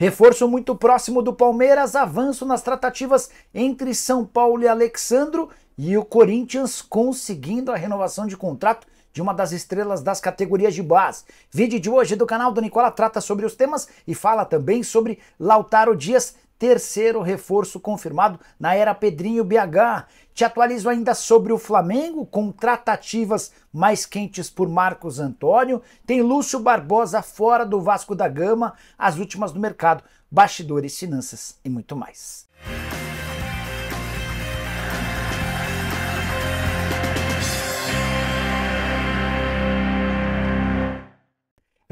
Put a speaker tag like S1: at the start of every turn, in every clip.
S1: Reforço muito próximo do Palmeiras, avanço nas tratativas entre São Paulo e Alexandro e o Corinthians conseguindo a renovação de contrato de uma das estrelas das categorias de base. Vídeo de hoje do canal do Nicola trata sobre os temas e fala também sobre Lautaro Dias terceiro reforço confirmado na era Pedrinho BH. Te atualizo ainda sobre o Flamengo, com tratativas mais quentes por Marcos Antônio. Tem Lúcio Barbosa fora do Vasco da Gama, as últimas do mercado, bastidores, finanças e muito mais.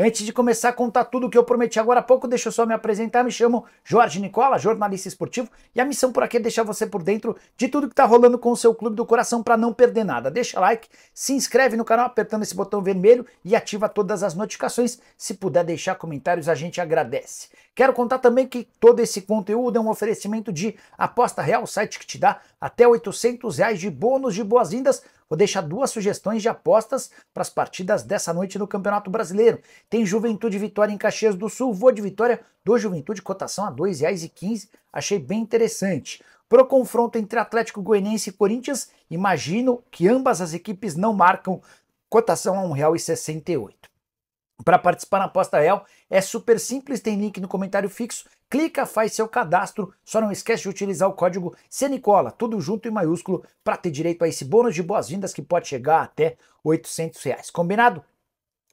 S1: Antes de começar a contar tudo o que eu prometi agora há pouco, deixa eu só me apresentar. Me chamo Jorge Nicola, jornalista esportivo, e a missão por aqui é deixar você por dentro de tudo que está rolando com o seu clube do coração para não perder nada. Deixa like, se inscreve no canal apertando esse botão vermelho e ativa todas as notificações. Se puder deixar comentários, a gente agradece. Quero contar também que todo esse conteúdo é um oferecimento de Aposta Real, site que te dá até 800 reais de bônus de boas-vindas Vou deixar duas sugestões de apostas para as partidas dessa noite no Campeonato Brasileiro. Tem Juventude Vitória em Caxias do Sul. Vou de Vitória do Juventude, cotação a R$ 2,15. Achei bem interessante. Pro confronto entre Atlético Goianiense e Corinthians, imagino que ambas as equipes não marcam cotação a R$ 1,68. Para participar na aposta real, é super simples, tem link no comentário fixo. Clica, faz seu cadastro, só não esquece de utilizar o código CNICOLA, tudo junto e maiúsculo, para ter direito a esse bônus de boas-vindas que pode chegar até R$ 800. Reais. Combinado?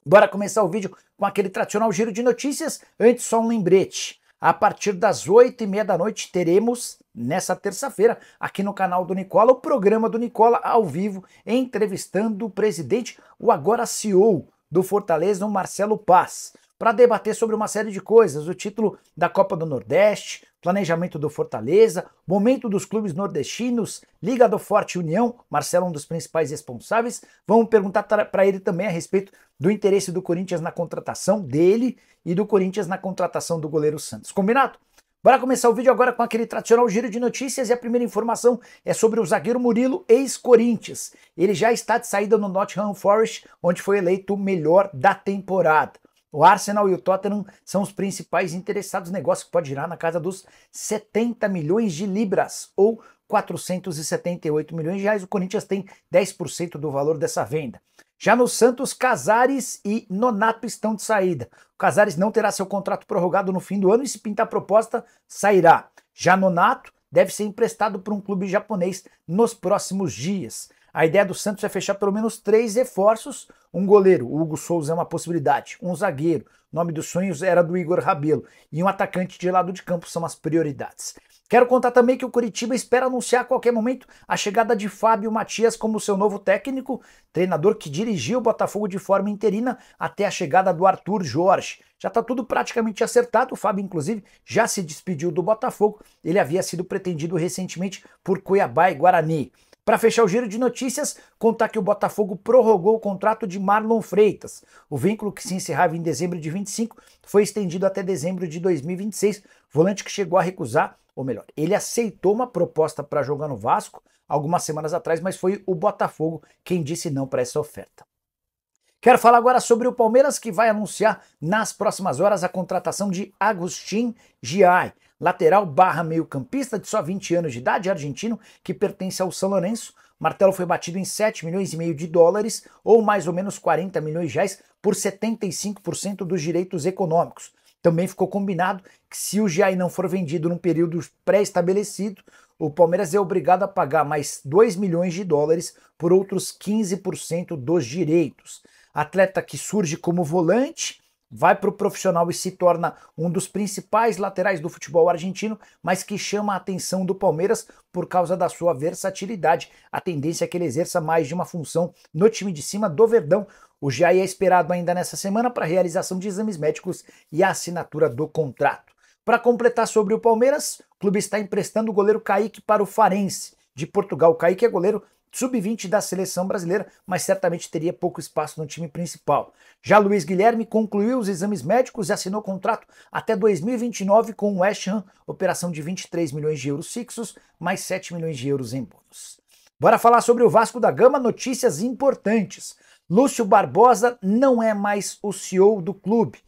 S1: Bora começar o vídeo com aquele tradicional giro de notícias. Antes, só um lembrete. A partir das oito e meia da noite teremos, nessa terça-feira, aqui no canal do Nicola, o programa do Nicola ao vivo, entrevistando o presidente, o agora CEO do Fortaleza, o Marcelo Paz, para debater sobre uma série de coisas. O título da Copa do Nordeste, planejamento do Fortaleza, momento dos clubes nordestinos, Liga do Forte União, Marcelo é um dos principais responsáveis. Vamos perguntar para ele também a respeito do interesse do Corinthians na contratação dele e do Corinthians na contratação do goleiro Santos. Combinado? Bora começar o vídeo agora com aquele tradicional giro de notícias e a primeira informação é sobre o zagueiro Murilo, ex-Corinthians. Ele já está de saída no Nottingham Forest, onde foi eleito o melhor da temporada. O Arsenal e o Tottenham são os principais interessados. O negócio que pode girar na casa dos 70 milhões de libras ou 478 milhões de reais. O Corinthians tem 10% do valor dessa venda. Já no Santos, Casares e Nonato estão de saída. O Casares não terá seu contrato prorrogado no fim do ano e, se pintar proposta, sairá. Já Nonato deve ser emprestado para um clube japonês nos próximos dias. A ideia do Santos é fechar pelo menos três reforços. Um goleiro, o Hugo Souza é uma possibilidade. Um zagueiro, o nome dos sonhos era do Igor Rabelo. E um atacante de lado de campo são as prioridades. Quero contar também que o Curitiba espera anunciar a qualquer momento a chegada de Fábio Matias como seu novo técnico, treinador que dirigiu o Botafogo de forma interina até a chegada do Arthur Jorge. Já está tudo praticamente acertado. O Fábio, inclusive, já se despediu do Botafogo. Ele havia sido pretendido recentemente por Cuiabá e Guarani. Para fechar o giro de notícias, contar que o Botafogo prorrogou o contrato de Marlon Freitas. O vínculo que se encerrava em dezembro de 25 foi estendido até dezembro de 2026. Volante que chegou a recusar, ou melhor, ele aceitou uma proposta para jogar no Vasco algumas semanas atrás, mas foi o Botafogo quem disse não para essa oferta. Quero falar agora sobre o Palmeiras que vai anunciar nas próximas horas a contratação de Agustin Giai lateral barra meio-campista de só 20 anos de idade, argentino, que pertence ao São Lourenço. Martelo foi batido em 7 milhões e meio de dólares, ou mais ou menos 40 milhões de reais, por 75% dos direitos econômicos. Também ficou combinado que se o GI não for vendido num período pré-estabelecido, o Palmeiras é obrigado a pagar mais 2 milhões de dólares por outros 15% dos direitos. Atleta que surge como volante, vai para o profissional e se torna um dos principais laterais do futebol argentino, mas que chama a atenção do Palmeiras por causa da sua versatilidade. A tendência é que ele exerça mais de uma função no time de cima do Verdão. O Jair é esperado ainda nessa semana para realização de exames médicos e a assinatura do contrato. Para completar sobre o Palmeiras, o clube está emprestando o goleiro Kaique para o Farense de Portugal. O Kaique é goleiro sub-20 da seleção brasileira, mas certamente teria pouco espaço no time principal. Já Luiz Guilherme concluiu os exames médicos e assinou contrato até 2029 com o West Ham, operação de 23 milhões de euros fixos, mais 7 milhões de euros em bônus. Bora falar sobre o Vasco da Gama, notícias importantes. Lúcio Barbosa não é mais o CEO do clube.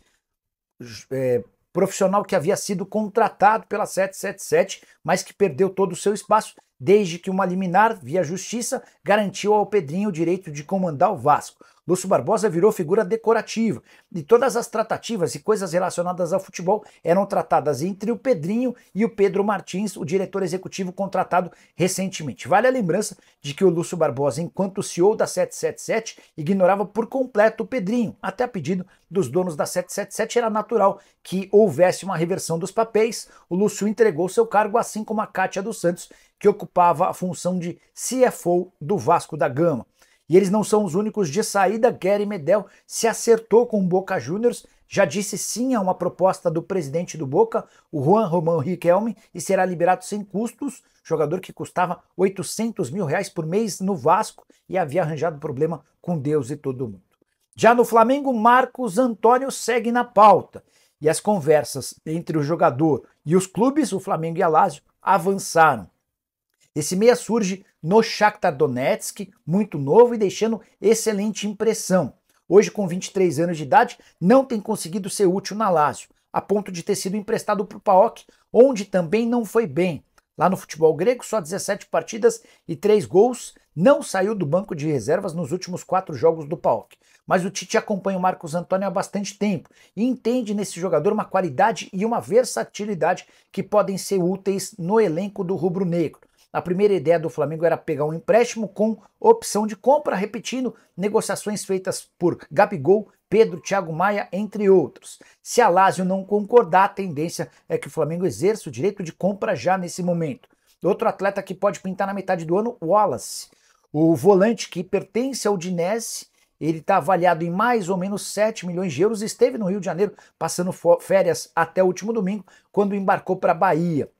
S1: É, profissional que havia sido contratado pela 777, mas que perdeu todo o seu espaço, desde que uma liminar, via justiça, garantiu ao Pedrinho o direito de comandar o Vasco. Lúcio Barbosa virou figura decorativa e todas as tratativas e coisas relacionadas ao futebol eram tratadas entre o Pedrinho e o Pedro Martins, o diretor executivo contratado recentemente. Vale a lembrança de que o Lúcio Barbosa, enquanto CEO da 777, ignorava por completo o Pedrinho, até a pedido dos donos da 777 era natural que houvesse uma reversão dos papéis. O Lúcio entregou seu cargo assim como a Cátia dos Santos, que ocupava a função de CFO do Vasco da Gama. E eles não são os únicos de saída. Gary Medel se acertou com o Boca Juniors, já disse sim a uma proposta do presidente do Boca, o Juan Romão Riquelme, e será liberado sem custos. Jogador que custava 800 mil reais por mês no Vasco e havia arranjado problema com Deus e todo mundo. Já no Flamengo, Marcos Antônio segue na pauta. E as conversas entre o jogador e os clubes, o Flamengo e a Lazio, avançaram. Esse meia surge no Shakhtar Donetsk, muito novo e deixando excelente impressão. Hoje, com 23 anos de idade, não tem conseguido ser útil na Lazio, a ponto de ter sido emprestado para o PAOK, onde também não foi bem. Lá no futebol grego, só 17 partidas e 3 gols, não saiu do banco de reservas nos últimos 4 jogos do PAOK. Mas o Tite acompanha o Marcos Antônio há bastante tempo e entende nesse jogador uma qualidade e uma versatilidade que podem ser úteis no elenco do rubro-negro. A primeira ideia do Flamengo era pegar um empréstimo com opção de compra, repetindo negociações feitas por Gabigol, Pedro, Thiago Maia, entre outros. Se a Lazio não concordar, a tendência é que o Flamengo exerça o direito de compra já nesse momento. Outro atleta que pode pintar na metade do ano, Wallace. O volante que pertence ao Dinesse, ele está avaliado em mais ou menos 7 milhões de euros, esteve no Rio de Janeiro passando férias até o último domingo, quando embarcou para a Bahia.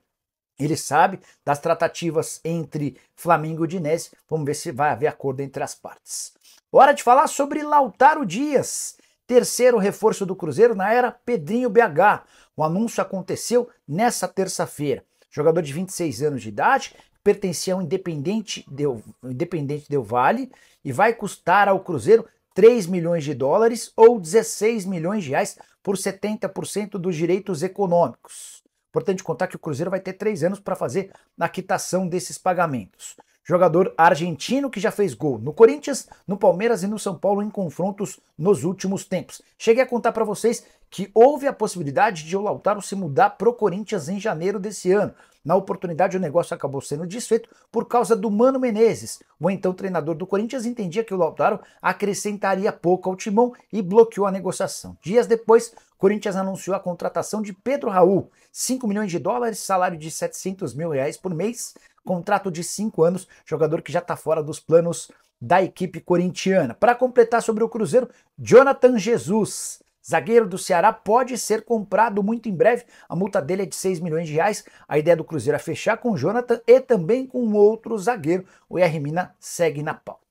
S1: Ele sabe das tratativas entre Flamengo e Udinese. Vamos ver se vai haver acordo entre as partes. Hora de falar sobre Lautaro Dias, terceiro reforço do Cruzeiro na era Pedrinho BH. O anúncio aconteceu nessa terça-feira. Jogador de 26 anos de idade, pertencia ao Independente Del, Independente Del Vale e vai custar ao Cruzeiro 3 milhões de dólares ou 16 milhões de reais por 70% dos direitos econômicos. Importante contar que o Cruzeiro vai ter três anos para fazer a quitação desses pagamentos. Jogador argentino que já fez gol no Corinthians, no Palmeiras e no São Paulo em confrontos nos últimos tempos. Cheguei a contar para vocês que houve a possibilidade de o Lautaro se mudar pro Corinthians em janeiro desse ano. Na oportunidade, o negócio acabou sendo desfeito por causa do Mano Menezes. O então treinador do Corinthians entendia que o Lautaro acrescentaria pouco ao timão e bloqueou a negociação. Dias depois, Corinthians anunciou a contratação de Pedro Raul, 5 milhões de dólares, salário de 700 mil reais por mês, contrato de 5 anos, jogador que já está fora dos planos da equipe corintiana. Para completar sobre o Cruzeiro, Jonathan Jesus, Zagueiro do Ceará pode ser comprado muito em breve. A multa dele é de 6 milhões de reais. A ideia do Cruzeiro é fechar com o Jonathan e também com outro zagueiro. O IR Mina segue na pauta.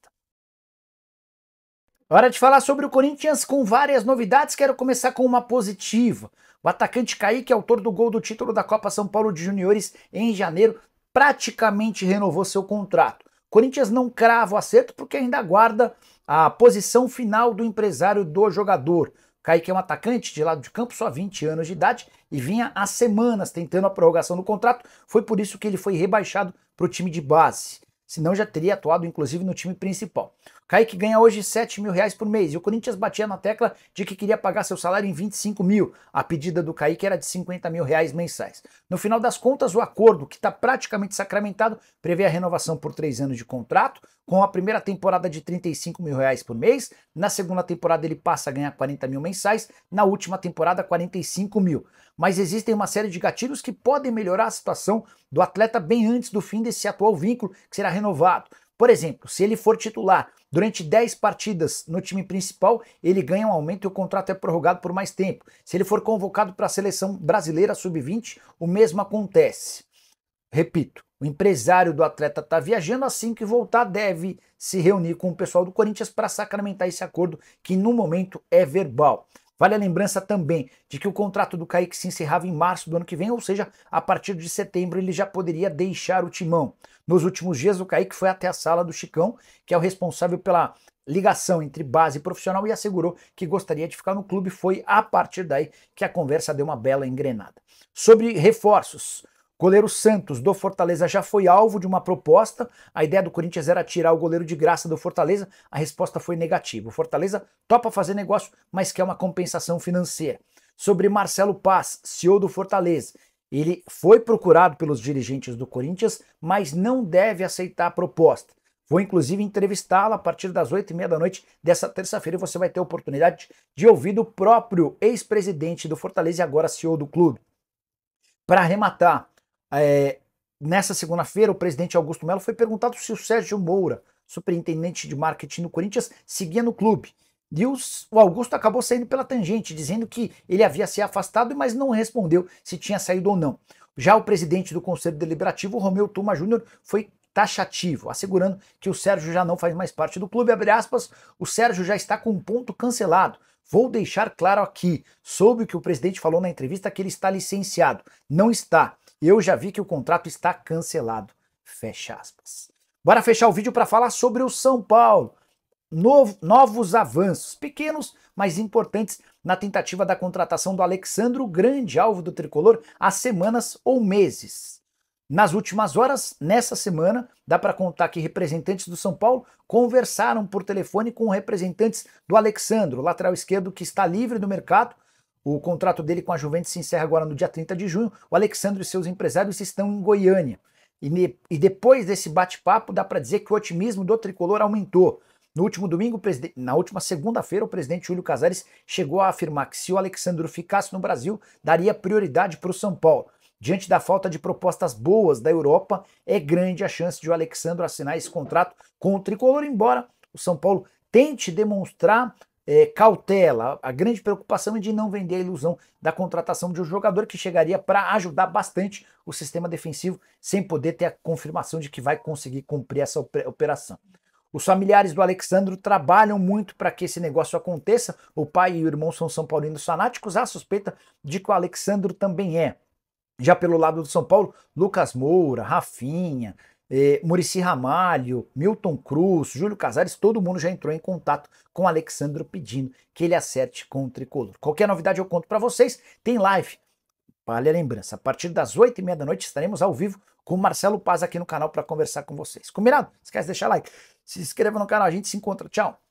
S1: Hora de falar sobre o Corinthians com várias novidades. Quero começar com uma positiva. O atacante Kaique, autor do gol do título da Copa São Paulo de Juniores em janeiro, praticamente renovou seu contrato. Corinthians não crava o acerto porque ainda aguarda a posição final do empresário do jogador. Kaique é um atacante de lado de campo, só 20 anos de idade, e vinha há semanas tentando a prorrogação do contrato. Foi por isso que ele foi rebaixado para o time de base. Senão já teria atuado, inclusive, no time principal. Kaique ganha hoje 7 mil reais por mês. E o Corinthians batia na tecla de que queria pagar seu salário em 25 mil. A pedida do Kaique era de 50 mil reais mensais. No final das contas, o acordo, que está praticamente sacramentado, prevê a renovação por três anos de contrato, com a primeira temporada de 35 mil reais por mês. Na segunda temporada, ele passa a ganhar 40 mil mensais. Na última temporada, 45 mil. Mas existem uma série de gatilhos que podem melhorar a situação do atleta bem antes do fim desse atual vínculo, que será renovado. Por exemplo, se ele for titular Durante 10 partidas no time principal, ele ganha um aumento e o contrato é prorrogado por mais tempo. Se ele for convocado para a seleção brasileira sub-20, o mesmo acontece. Repito, o empresário do atleta está viajando, assim que voltar, deve se reunir com o pessoal do Corinthians para sacramentar esse acordo, que no momento é verbal. Vale a lembrança também de que o contrato do Kaique se encerrava em março do ano que vem, ou seja, a partir de setembro ele já poderia deixar o timão. Nos últimos dias, o Kaique foi até a sala do Chicão, que é o responsável pela ligação entre base e profissional, e assegurou que gostaria de ficar no clube. Foi a partir daí que a conversa deu uma bela engrenada. Sobre reforços. Goleiro Santos do Fortaleza já foi alvo de uma proposta. A ideia do Corinthians era tirar o goleiro de graça do Fortaleza. A resposta foi negativa. O Fortaleza topa fazer negócio, mas quer uma compensação financeira. Sobre Marcelo Paz, CEO do Fortaleza. Ele foi procurado pelos dirigentes do Corinthians, mas não deve aceitar a proposta. Vou inclusive entrevistá-lo a partir das oito e meia da noite dessa terça-feira e você vai ter a oportunidade de ouvir do próprio ex-presidente do Fortaleza e agora CEO do clube. Para arrematar, é, nessa segunda-feira, o presidente Augusto Melo foi perguntado se o Sérgio Moura, superintendente de marketing no Corinthians, seguia no clube. E os, o Augusto acabou saindo pela tangente, dizendo que ele havia se afastado, mas não respondeu se tinha saído ou não. Já o presidente do Conselho Deliberativo, Romeu Tuma Júnior, foi taxativo, assegurando que o Sérgio já não faz mais parte do clube. Aspas, o Sérgio já está com um ponto cancelado. Vou deixar claro aqui, soube o que o presidente falou na entrevista que ele está licenciado. Não está. Eu já vi que o contrato está cancelado. Fecha aspas. Bora fechar o vídeo para falar sobre o São Paulo. Novo, novos avanços, pequenos, mas importantes na tentativa da contratação do o Grande, alvo do tricolor, há semanas ou meses. Nas últimas horas, nessa semana, dá para contar que representantes do São Paulo conversaram por telefone com representantes do Alexandro, lateral esquerdo que está livre do mercado. O contrato dele com a Juventus se encerra agora no dia 30 de junho. O Alexandre e seus empresários estão em Goiânia. E, e depois desse bate-papo, dá para dizer que o otimismo do tricolor aumentou. No último domingo, na última segunda-feira, o presidente Júlio Casares chegou a afirmar que se o Alexandre ficasse no Brasil, daria prioridade para o São Paulo. Diante da falta de propostas boas da Europa, é grande a chance de o Alexandre assinar esse contrato com o tricolor, embora o São Paulo tente demonstrar é, cautela. A grande preocupação é de não vender a ilusão da contratação de um jogador que chegaria para ajudar bastante o sistema defensivo, sem poder ter a confirmação de que vai conseguir cumprir essa operação. Os familiares do Alexandro trabalham muito para que esse negócio aconteça. O pai e o irmão são são paulinos fanáticos. Há suspeita de que o Alexandro também é. Já pelo lado do São Paulo, Lucas Moura, Rafinha, eh, Murici Ramalho, Milton Cruz, Júlio Casares, todo mundo já entrou em contato com Alexandre pedindo que ele acerte com o tricolor. Qualquer novidade eu conto para vocês. Tem live, vale a lembrança. A partir das 8 e meia da noite estaremos ao vivo com o Marcelo Paz aqui no canal para conversar com vocês. Combinado? Esquece de deixar like. Se inscreva no canal, a gente se encontra. Tchau.